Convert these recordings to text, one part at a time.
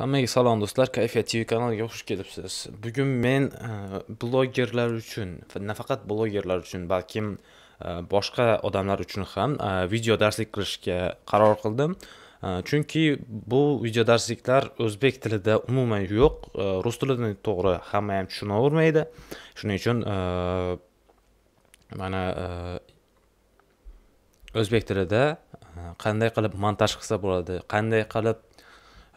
hammaga salom do'stlar kayfiyat tv kanaliga xush kelibsiz bugun men e, blogerlar uchun nafaqat blogerlar uchun balkim e, boshqa odamlar uchun ham e, video darslik qilishga qaror qildim chunki bu video darsliklar o'zbek tilida umuman yo'q rus tilini to'g'ri hamma ham tushunavermaydi shuning uchun mana o'zbek tilida qanday qilib montaj qilsa bo'ladi qanday qilib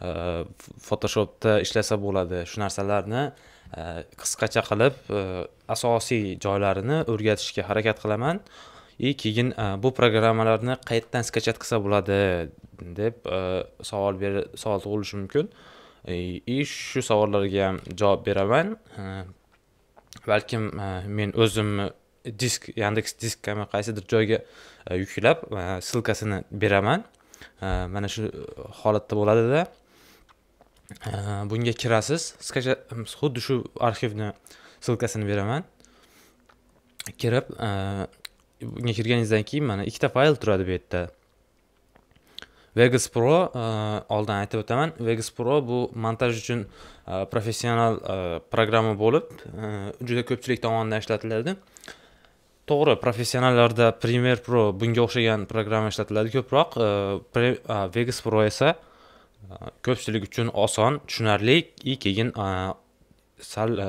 Э, photoshopda ishlasa bo'ladi shu narsalarni э, qisqacha qilib э, asosiy joylarini o'rgatishga harakat qilaman и keyin bu programmalarni qayerdan skachat qilsa bo'ladi deb savol ber savol tug'ilishi mumkin e, и shu savollarga ham javob beraman balkim e, men o'zimni e, disk yandeks diskami qaysidir joyga yuklab silkasini beraman mana shu holatda bo'ladida bunga kirasiz qisqacha xuddi shu arxivni ссылкасini beraman kirib e, bunga kirganingizdan keyin mana ikkita fayl turadi bu yerda vegas pro e, oldin aytib o'taman vegas pro bu montaj uchun e, professional programma bo'lib juda ko'pchilik tomonidan ishlatiladi to'g'ri professionallarda premier pro bunga o'xshagan programma ishlatiladi ko'proq vegas pro esa ko'pchilik uchun oson tushunarli и keyin sal e,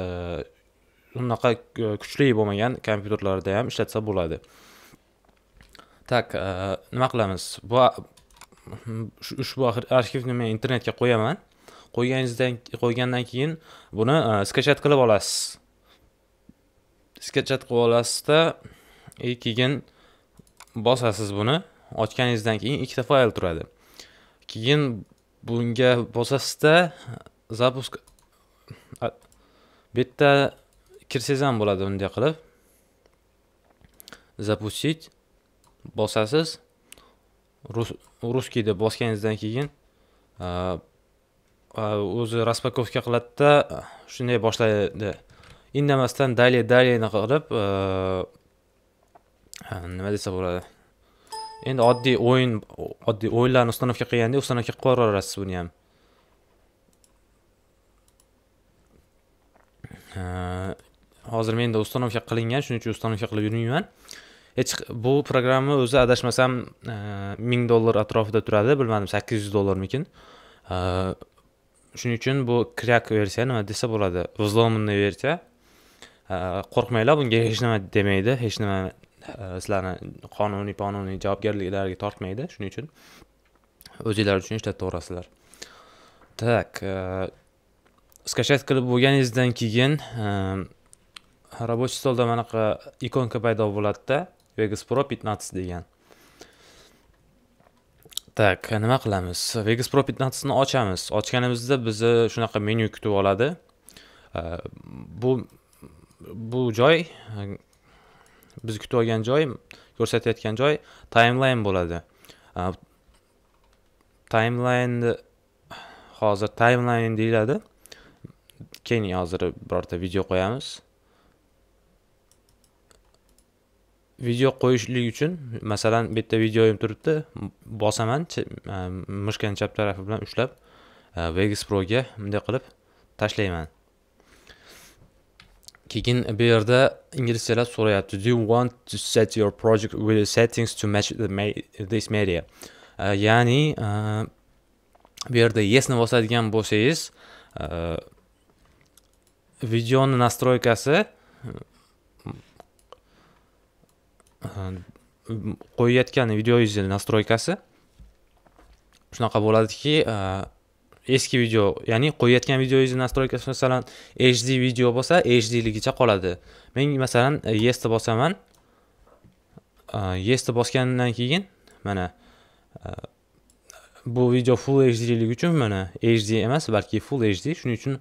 unaqa e, kuchli bo'lmagan kompyuterlarda ham ishlatsa bo'ladi так e, nima qilamiz bu ushbu arxivni men internetga qo'yaman qo'yganingizdan qo'ygandan keyin buni skachat qilib olasiz skachat qilib olasizda и keyin bosasiz buni ochganingizdan keyin ikkita fayl turadi keyin bunga bosasizda zapusk bu yerda kirsangiz ham bo'ladi bunday qilib запустить bosasiz rus русский deb bosganingizdan keyin o'zi распаковка qiladida shunday boshlaydi indamasdan dalya dalyani qilib nima desa bo'ladi endi oddiy o'yin oddiy o'yinlarni установка qilganda установка qilib qo'yaverasiz buni ham hozir menda установка qilingan shuning uchun установка qilib yurmayman hech bu programma o'zi adashmasam ming dollar atrofida turadi bilmadim sakkiz yuz dollarmikin shuning uchun bu kryak versiya nima desa bo'ladi взломанный versiya qo'rqmanglar bunga hech nima demaydi hech nima Э, sizlarni qonuniy qonuniy javobgarliklarga tortmaydi shuning uchun o'zinglar uchun yuborasizlar так e, skachat qilib bo'lganingizdan keyin e, рабочий stolda manaqa ikonka paydo bo'ladida vegas pro 15 degan так nima qilamiz vegas pro 15 ni ochamiz ochganimizda bizni shunaqa menyu kutib oladi e, bu bu joy biz kutib olgan joy ko'rsatayotgan joy timeline bo'ladi timelineni hozir timeline deyiladi keyin hozir birorta video qo'yamiz video qo'yishlik uchun masalan bu yerda videoyim turibdi bosaman mushkani chap tarafi bilan ushlab vegas proga bunday qilib tashlayman keyin bu yerda inglizchalab so'rayapti do you want to set your project with settings to match the ma this media uh, ya'ni uh, bu yerda yesni bosadigan bo'lsangiz uh, videoni nastroykasi qo'yayotgan videoyingizni nastroykasi shunaqa bo'ladiki eski video ya'ni qo'yayotgan videongizni nastroykasi masalan hd video bo'lsa hdligicha qoladi men masalan e, yesni bosaman e, yesni bosgandan keyin mana e, bu video full hdlik uchun mana hd emas balki full hd shuning uchun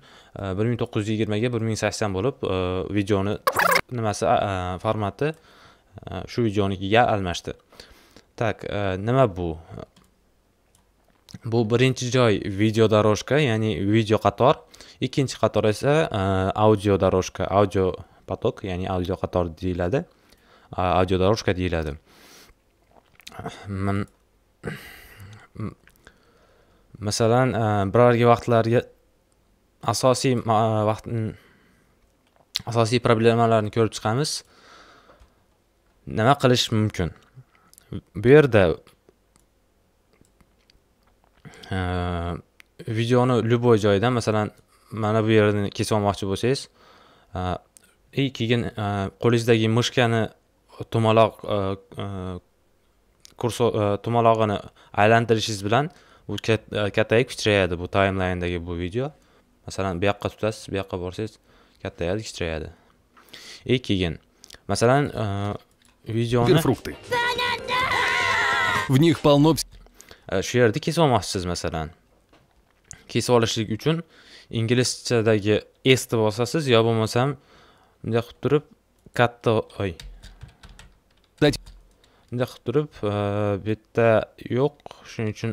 bir ming to'qqiz yuz yigirmaga bir ming sakson bo'lib videoni nimasi formati shu videonikiga almashdi так nima bu bu birinchi joy video дорожка ya'ni video qator ikkinchi qator esa e, audio дорожка audio potok ya'ni audio qator deyiladi audio дорожка deyiladi masalan e, birorgi vaqtlarga asosiy e, vaqt asosiy problemalarni ko'rib chiqamiz nima qilish mumkin bu yerda videoni любой joyidan masalan mana bu yerni kesib olmoqchi bo'lsangiz и e, keyin e, qo'lingizdagi mushkani tumaloq e, kursor tumalog'ini aylantirishingiz bilan u kattayib kichrayadi bu timelinedagi bu video masalan bu yoqqa tutasiz bu yoqqa borsangiz kattayadi kichrayadi и keyin masalan videoni фрукты в них полно shu yerda kesib olmoqchisiz masalan kesib olishlik uchun inglizchadagi esni bosasiz yo bo'lmasam bunday qilib turib katta oy bunday qilib turib e, bu yerda yo'q shuning uchun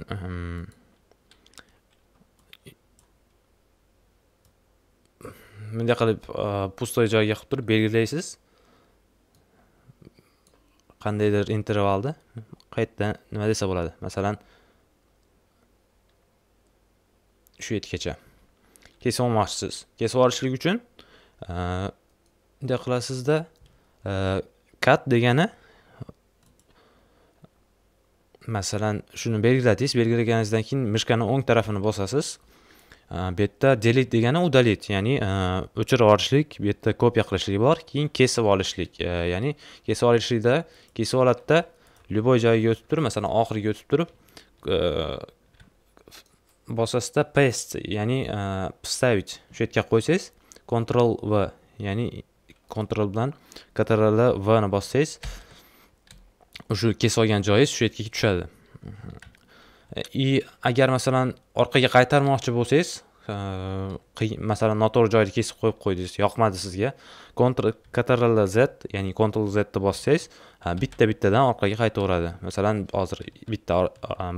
bunday qilib e, pustoy joyga qilib turib belgilaysiz qandaydir intervalda qayerda nima desa bo'ladi masalan shu yetgacha kesib olmoqchisiz kesib olishlik uchun bunday e, qilasizda e, kat degani masalan shuni belgiladingiz belgilaganingizdan keyin mishkani o'ng tarafini bosasiz e, bu yerda delete degani udalit ya'ni o'chirib yuborishlik bu yerda kopiya qilishlik bor keyin kesib olishlik ya'ni kesib olishlikda kesib oladida любой joyiga o'tib turib masalan oxiriga o'tib turib bosasizda paste ya'ni поставить shu yerga qo'ysangiz control v ya'ni control bilan ctrl v ni bossangiz o'sha kesib olgan joyingiz shu yerga tushadi и agar masalan orqaga qaytarmoqchi bo'lsangiz masalan noto'g'ri joyni kesib qo'yib qo'ydingiz yoqmadi sizga kontrol ctrl z ya'ni ni bossangiz bitta bittadan orqaga qaytaveradi masalan hozir bitta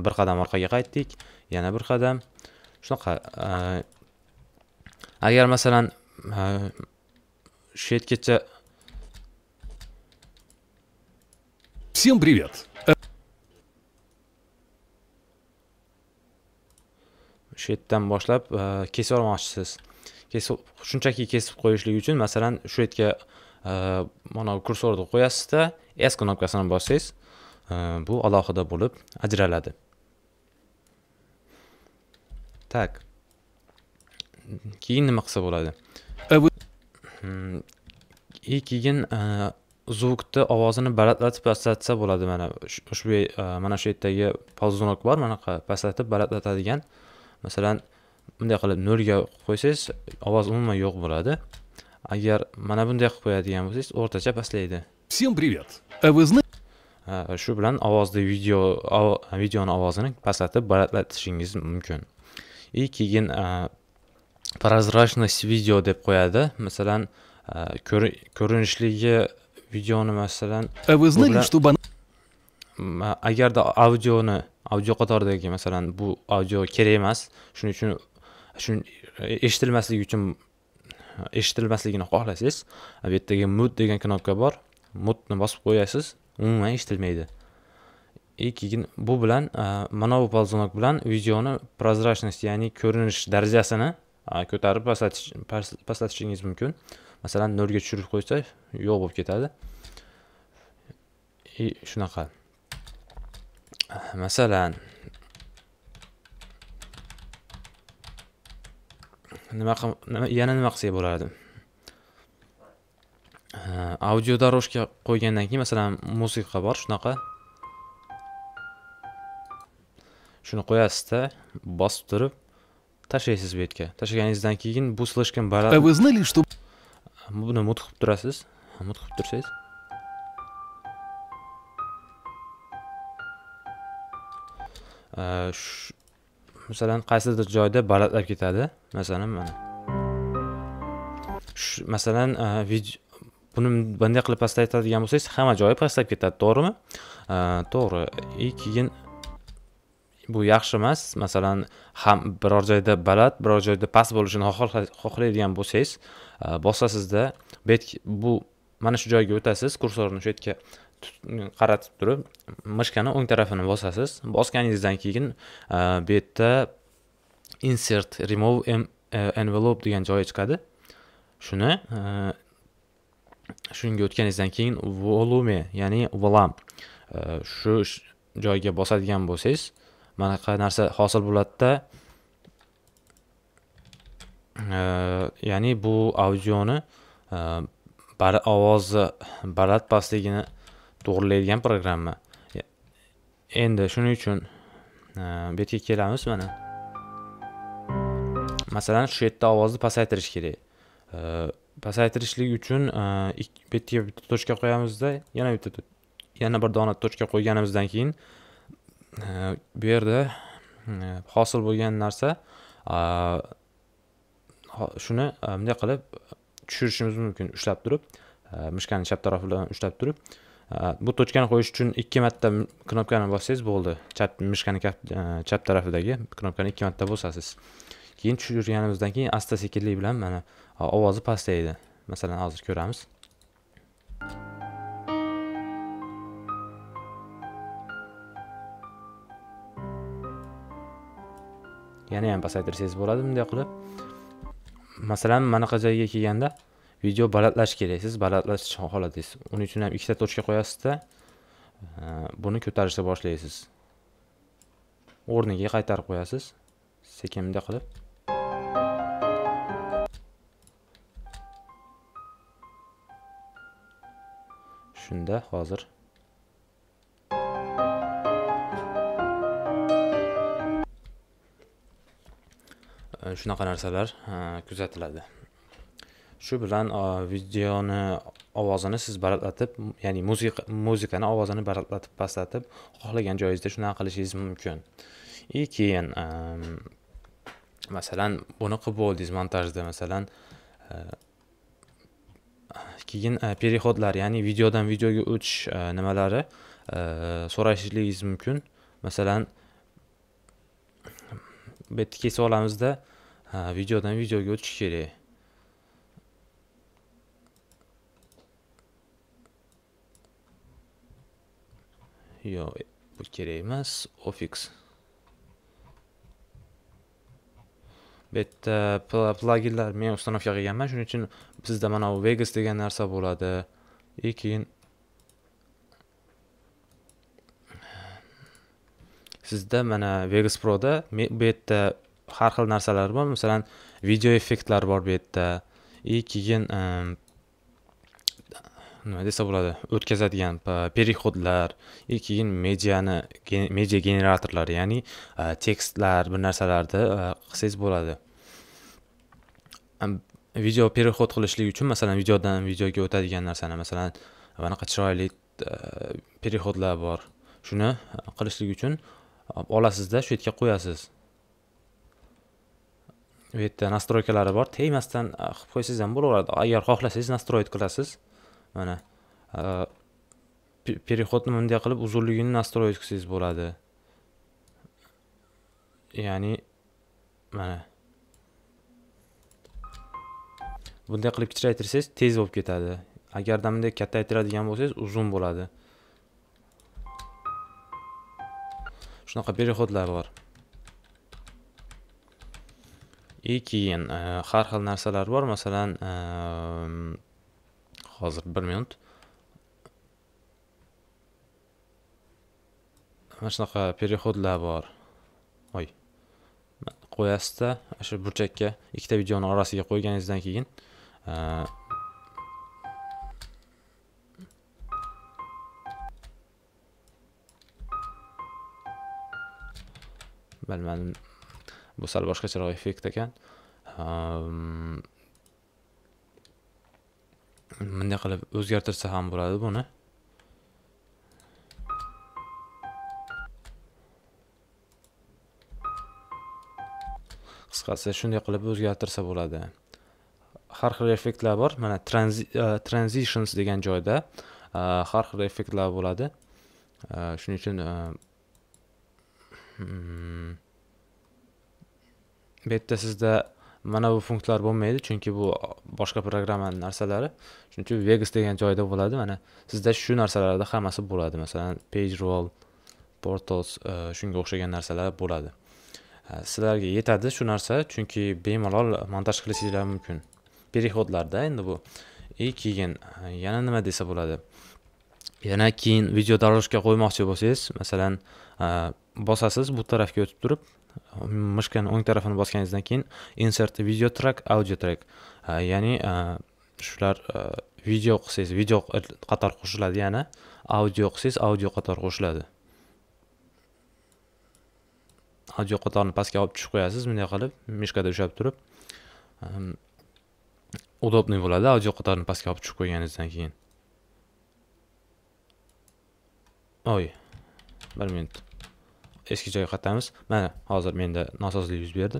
bir qadam orqaga qaytdik yana bir qadam shunaqa agar masalan shu yergacha всем привет shu yerdan boshlab e, kesib yubormoqchisiz kesib shunchaki kesib qo'yishlik uchun masalan shu yerga e, mana kursorni qo'yasizda s knopkasini bossangiz e, bu alohida bo'lib ajraladi tak keyin nima qilsa bo'ladi и hmm. keyin zvukni ovozini balandlatib pastlatsa bo'ladi mana ushbu mana shu yerdagi ползунок bor manaqa pastlatib balandlatadigan masalan bunday qilib nolga qo'ysangiz ovoz umuman yo'q bo'ladi agar mana bunday qilib qo'yadigan bo'lsangiz o'rtacha pastlaydi всем привет а вы знаете shu bilan ovozni video videoni ovozini pastlatib balandlatishingiz mumkin и keyin прозрачность video deb qo'yadi masalan ko'rinishligi videoni masalan agarda audioni audio qatoridagi masalan bu audio kerak emas shuning uchun shuni eshitilmasligi uchun eshitilmasligini xohlasangiz bu yerdagi mut degan knopka bor mutni bosib qo'yasiz umuman eshitilmaydi и keyin bu bilan e, manovi ползунок bilan videoni прозрачность ya'ni ko'rinish darajasini e, ko'tarib paslatish pastlatishingiz mumkin masalan nolga tushirib qo'ysa yo'q bo'lib ketadi и shunaqa masalan nima yana nima qilsak bo'lardi audio дорожка qo'ygandan keyin masalan musiqa bor shunaqa shuni qo'yasizda bosib turib tashlaysiz bu yerga tashlaganingizdan keyin bu слишком а э, вы знали что buni mut qilib turasiz mut qilib tursangiz Э, masalan qaysidir joyda balandlab ketadi masalan mana masalan e, video buni bunday qilib pastaytiradigan bo'lsangiz hamma joyi pastlab ketadi to'g'rimi e, to'g'ri и keyin bu yaxshi emas masalan ham biror joyda baland biror joyda past bo'lishini xohlaydigan bo'lsangiz e, bosasizda bu mana shu joyga o'tasiz kursorni shu yerga qaratib turib mishkani o'ng tarafini bosasiz bosganingizdan keyin e, bu yerda insert remove e, envelope degan joyi chiqadi shuni e, shunga o'tganingizdan keyin volume ya'ni volam shu joyga bosadigan bo'lsangiz mana qanaqa narsa hosil bo'ladida ya'ni bu audioni ovozni baland pastligini to'g'rilaydigan programma endi shuning uchun e, bu yerga kelamiz mana masalan shu yerda ovozni pasaytirish kerak e, pasaytirishlik uchun e, bu yerga bitta точка qo'yamizda yana bitta yana bir dona точка qo'yganimizdan keyin bu yerda hosil bo'lgan narsa shuni bunday qilib tushirishimiz mumkin ushlab turib mishkani chap tarafi bilan ushlab turib Э, bu точканы qo'yish uchun ikki marta knopkani bossangiz bo'ldi chap mishkani э, chap tarafidagi knopkani ikki marta bosasiz keyin tushirganimizdan keyin asta sekinlik bilan mana ovozi pastlaydi masalan hozir ko'ramiz yana ham pasaytirsangiz bo'ladi bunday qilib masalan manaqa joyga kelganda video balandlash kerak siz balandlash xohlasangiz uning uchun ham ikkita точка qo'yasizda e, buni ko'tarishni boshlaysiz o'rniga qaytarib qo'yasiz sekin bunday qilib shunda hozir e, shunaqa narsalar e, kuzatiladi shu bilan videoni ovozini siz balandlatib ya'ni musiqa muzikani ovozini balandlatib pastlatib xohlagan joyingizda shunaqa qilishingiz mumkin и keyin ehm, masalan buni qilib bo'ldingiz montajda masalan ehm, keyin переходlar e, ya'ni videodan videoga o'tish e, nimalari e, so'rashingiz mumkin masalan bu yerda kesib olamizda videodan videoga o'tish kerak yo bu kerak emas ofix bu yerda plaginlar men установка qilganman shuning uchun sizda mana bu vegas degan narsa bo'ladi и keyin sizda mana vegas proda bu yerda har xil narsalar bor masalan video effektlar bor bu yerda и keyin nima desa bo'ladi o'tkazadigan переходlar и keyin mediani media generatorlari ya'ni tekstlar bir narsalarni qilsangiz bo'ladi video переход qilishlik uchun masalan videodan videoga o'tadigan narsani masalan manaqa chiroyli переходlar bor shuni qilishlik uchun olasizda shu yerga qo'yasiz u yerda nastroykalari bor tegmasdan qilib qo'ysangiz ham bo'laveradi agar xohlasangiz настроить qilasiz mana переходni bunday qilib uzunligini настроить qilsangiz bo'ladi ya'ni mana bunday qilib kichraytirsangiz tez bo'lib ketadi agarda bunday kattaytiradigan bo'lsangiz uzun bo'ladi shunaqa переходlar bor и keyin e, har xil narsalar bor masalan e, hozir bir minut mana shunaqa переходlar bor oy qo'yasizda o'sha burchakka ikkita videoni orasiga qo'yganingizdan keyin e, bilmadim bu sal boshqacharoq effekt ekan ehm, bunday qilib o'zgartirsa ham bo'ladi buni qisqasi shunday qilib o'zgartirsa bo'ladi har xil effektlar bor mana e, transitions degan joyda e, har xil effektlar bo'ladi e, shuning uchun hmm, bu yerda sizda mana bu funktlar bo'lmaydi chunki bu boshqa programmani narsalari shuning uchun vegas degan joyda bo'ladi mana sizda shu narsalarda hammasi bo'ladi masalan page roll portals e, shunga o'xshagan narsalar bo'ladi e, sizlarga yetadi shu narsa chunki bemalol montaj qilishinglar mumkin переходlarda endi bu и keyin e, yana nima desa bo'ladi yana keyin video дорожка qo'ymoqchi bo'lsangiz masalan bosasiz bu tarafga o'tib turib mishkani o'ng tarafini bosganingizdan keyin insert video track audio track ya'ni shular video qilsangiz video qator qo'shiladi yana audio qilsangiz audio qator qo'shiladi audio qatorni pastga olib tushib qo'yasiz bunday qilib mishkada ushlab turib удобный bo'ladi audio qatorni pastga olib tushib qo'yganingizdan keyin oy bir minut eski joyga qaytamiz mana hozir menda nosozlik yuz berdi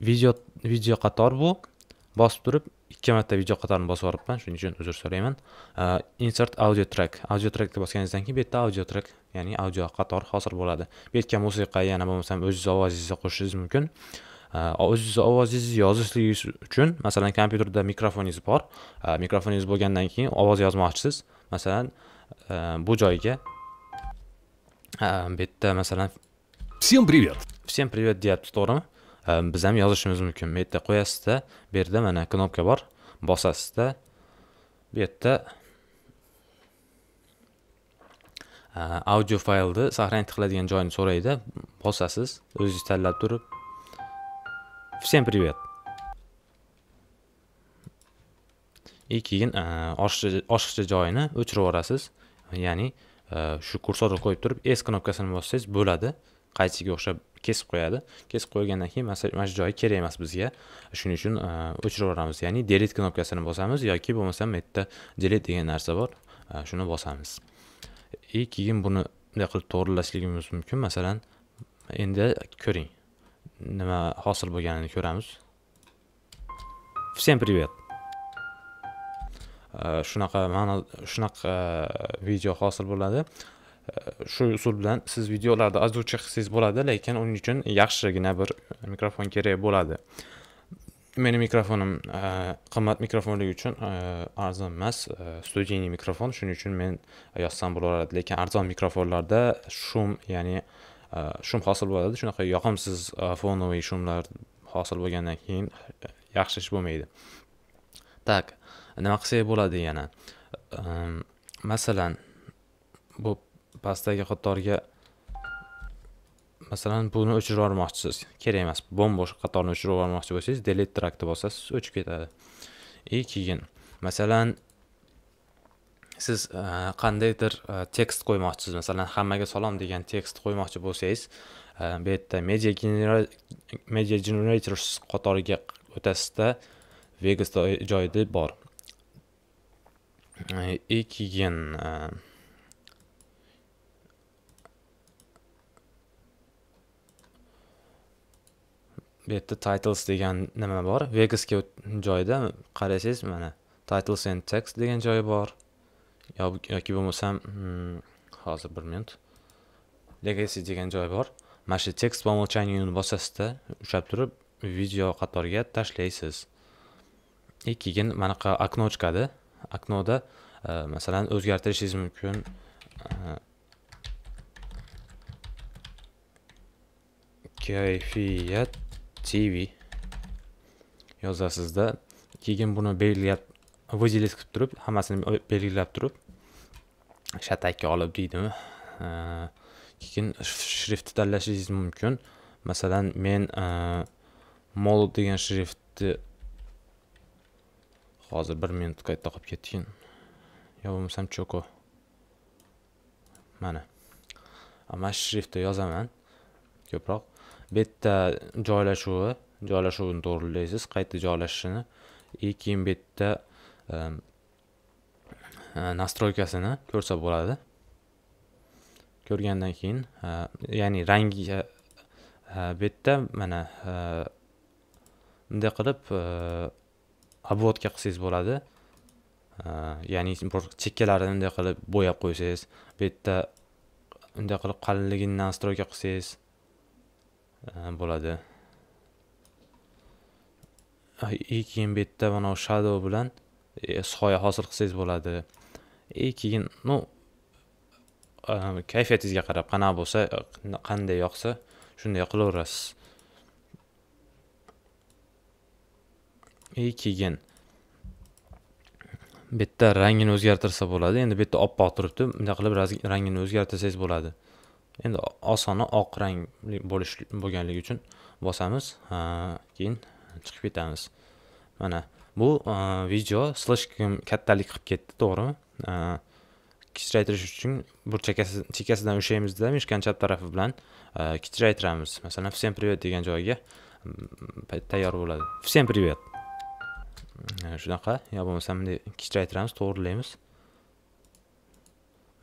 video video qator bu bosib turib ikki marta video qatorini bosib yuboribman shuning uchun uzr so'rayman insert audio track audio trackni bosganingizdan keyin bu yerda audio track ya'ni audio qator hosil bo'ladi bu yerga musiqa yana bo'lmasam o'zingizni ovozingizni qo'shishingiz mumkin o'zingizni ovozingizni yozishligingiz uchun masalan kompyuterda mikrofoningiz bor mikrofoningiz bo'lgandan keyin ovoz yozmoqchisiz masalan bu joyga bitta masalan э, всем привет всем привет deyapti to'g'rimi biz ham yozishimiz mumkin bu yerda qo'yasizda bu yerda mana knopka bor bosasizda bu yerda audio faylni сохранить qiladigan joyini so'raydi bosasiz o'zingiz tanlab turib всем привет и keyin oshiqcha joyini o'chirib yuborasiz ya'ni Э, shu kursorni qo'yib turib s e knopkasini bossangiz bo'ladi qaychiga o'xshab kesib qo'yadi kesib qo'ygandan keyin mana shu joyi kerak emas bizga shuning uchun e, o'chirib yuboramiz ya'ni delet knopkasini bosamiz yoki bo'lmasam bu yerda delet degan narsa bor e, shuni bosamiz и keyin buni bunday qilib to'g'rilashligimiz mumkin masalan endi ko'ring nima hosil bo'lganini ko'ramiz всем привет shunaqa ma'no shunaqa video hosil bo'ladi shu usul bilan siz videolarni ozuvchi qilsangiz bo'ladi lekin uning uchun yaxshigina bir mikrofon kerak bo'ladi meni mikrofonim qimmat mikrofonligi uchun arzon emas studiyniy mikrofon shuning uchun men yozsam bo'laveradi lekin arzon mikrofonlarda shum ya'ni shum hosil bo'ladi shunaqa yoqimsiz fonoviy shumlar hosil bo'lgandan keyin yaxshi ish bo'lmaydi так nima qilsak bo'ladi yana ehm, masalan bu pastdagi qatorga masalan buni o'chirib yubormoqchisiz kerak emas bo'mbo'sh qatorni o'chirib yubormoqchi bo'lsangiz delete trakni bosasiz o'chib ketadi и keyin masalan siz e, qandaydir e, tekst qo'ymoqchisiz masalan hammaga salom degan tekst qo'ymoqchi bo'lsangiz e, bu yerda media media generators qatoriga o'tasizda vegas joyida bor и keyin bu yerda titles degan nima bor vegasga joyda qarasangiz mana titles and text degan joyi bor yoki bo'lmasam hozir bir minut legacy degan joy bor mana shu tekst по умолчанию bosasizda ushlab turib video qatoriga tashlaysiz и keyin manaqa okno chiqadi aknoda e, masalan o'zgartirishingiz mumkin e, kayfiyat tv yozasizda keyin buni belgilab выделить qilib turib hammasini belgilab turib shatakka olib deydimi e, keyin shriftni tanlashingiz mumkin masalan men mol degan shriftni hozir bir minut qayerda qolib ketgin yo bo'lmasam choko mana mana shu shriftda yozaman ko'proq bu yerda joylashuvi joylashuvini to'g'rilaysiz qayta joylashishini и keyin bu yerda nastroykasini ko'rsa bo'ladi ko'rgandan keyin e, ya'ni rangi e, e, bu yerda mana bunday qilib обводka qilsangiz bo'ladi ya'ni bir chekkalarini bunday qilib bo'yab qo'ysangiz bu yerda bunday qilib qalinligini настройка qilsangiz bo'ladi э, и keyin bu yerda mana shu shadow bilan soya э, hosil qilsangiz bo'ladi и keyin ну kayfiyatingizga qarab qanaqa bo'lsa qanday yoqsa shunday qilaverasiz и keyin bu yerda rangini o'zgartirsa bo'ladi endi bu yerda oppoq turibdi bunday qilib rangini o'zgartirsangiz bo'ladi endi osoni oq rangli bo'lish bo'lganligi uchun bosamiz keyin chiqib ketamiz mana bu e, video slashkim kattalik qilib ketdi to'g'rimi e, kichraytirish uchun burchak chekkasidan ushlaymizda mishkan chap tarafi bilan e, kichraytiramiz masalan всем привет degan joyiga tayyor bo'ladi всем привет shunaqa yo bo'lmasa bunday kichraytiramiz to'g'rilaymiz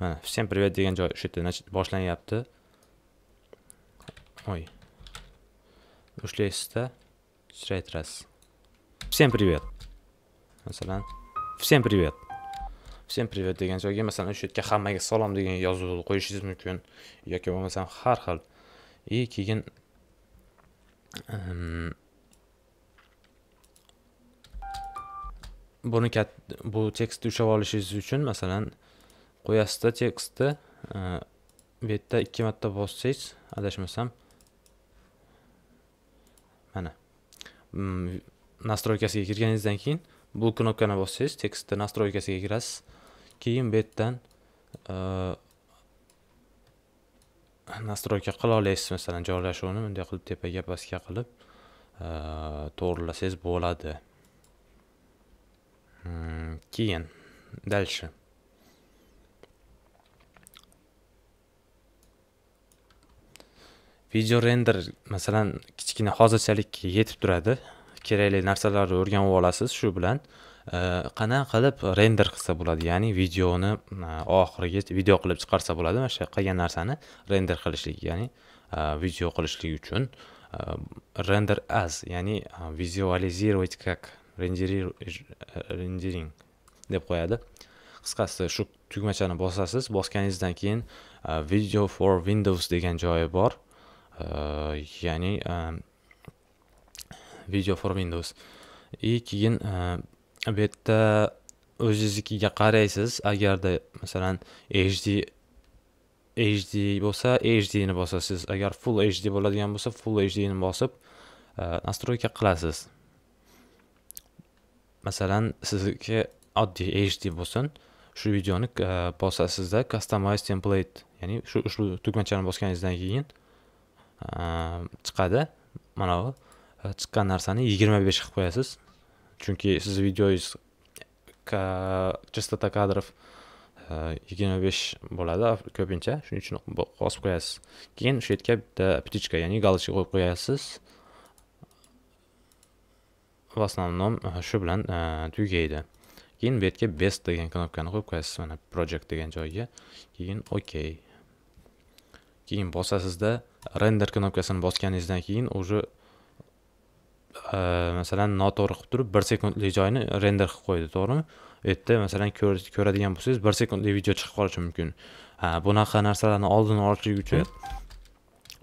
mana всем привет degan joy o'sha yerda boshlanyapti oy ushlaysizda kichraytirasiz всем привет masalan всем привет всем привет degan joyga masalan o'sha yerga hammaga salom degan yozuvni qo'yishingiz mumkin yoki bo'lmasam har xil и keyin buni bu tekstni ushlab olishingiz uchun masalan qo'yasizda tekstni e, bu yerda ikki marta bossangiz adashmasam mana mm, nastroykasiga kirganingizdan keyin bu knopkani bossangiz tekstni nastroykasiga kirasiz keyin bu yerdan e, nastroyka qila olasiz masalan joylashuvini bunday qilib tepaga pastga qilib e, to'g'rilasangiz bo'ladi Киен. Дальше. video render masalan kichkina hozirchalik yetib turadi kerakli narsalarni o'rganib olasiz shu bilan э, qana qilib render qilsa bo'ladi ya'ni videoni э, oxiriga video qilib chiqarsa bo'ladi mana shu qilgan narsani render qilishlik ya'ni э, video qilishlik uchun render as ya'ni vizualizировать как rendering deb qo'yadi qisqasi shu tugmachani bosasiz bosganingizdan keyin e, video for windows degan joyi bor e, ya'ni e, video for windows и keyin bu yerda o'zingiznikiga qaraysiz agarda masalan hd hd bo'lsa hdni bosasiz agar full hd bo'ladigan bo'lsa full hdni bosib nastroyka qilasiz masalan sizniki oddiy hd bo'lsin shu videoni e, bosasizda customize template ya'ni shu ushbu tugmachani bosganingizdan keyin e, chiqadi mana bu e, chiqqan narsani yigirma besh qilib qo'yasiz chunki sizni videoyingiz chastota kadrov yigirma besh bo'ladi ko'pincha shuning uchun bosib qo'yasiz keyin shu yerga bitta птичка ya'ni галочка qo'yib qo'yasiz в основном shu bilan tugaydi keyin bu yerga best degan knopkani qo'yib qo'yasiz mana project degan joyga keyin ok keyin bosasizda render knopkasini bosganingizdan keyin уже э, masalan noto'g'ri qilib turib bir sekundlik joyni render qilib qo'ydi to'g'rimi u yerda masalan ko'radigan bo'lsangiz bir sekundlik video chiqib qolishi mumkin bunaqa narsalarni oldini olishlik uchun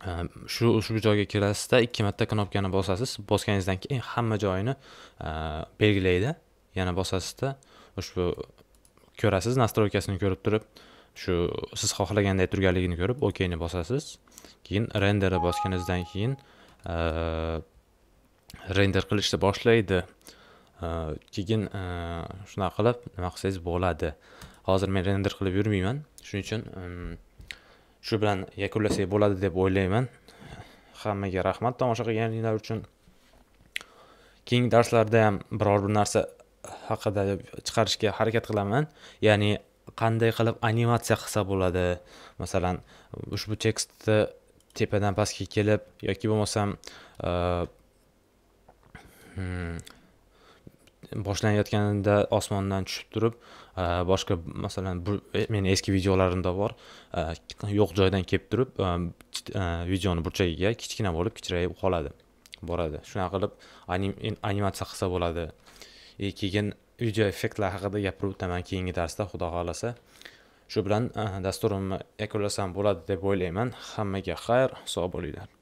Ehm, shu ushbu joyga kirasizda ikki marta knopkani bosasiz bosganingizdan keyin hamma joyini ehm, belgilaydi yana bosasizda ushbu ko'rasiz nastroykasini ko'rib turib shu siz xohlaganday turganligini ko'rib okeyni bosasiz keyin renderni bosganingizdan keyin ehm, render qilishni boshlaydi keyin shunaqa qilib nima qilsangiz bo'ladi hozir men render qilib yurmayman shuning uchun shu bilan yakunlasak bo'ladi deb o'ylayman hammaga rahmat tomosha qilganinglar uchun keyingi darslarda ham biror bir narsa haqida chiqarishga harakat qilaman ya'ni qanday qilib animatsiya qilsa bo'ladi masalan ushbu tekstni tepadan pastga kelib yoki bo'lmasam e, hmm, boshlanayotganida osmondan tushib turib boshqa masalan meni eski videolarimda bor yo'q joydan kelib turib videoni burchagiga kichkina bo'lib kichrayib qoladi boradi shunaqa qilib animatsiya qilsa bo'ladi и keyin video effektlar haqida gapirib o'taman keyingi darsda xudo xohlasa shu bilan dasturimni yakunlasam bo'ladi deb o'ylayman hammaga xayr sog' bo'linglar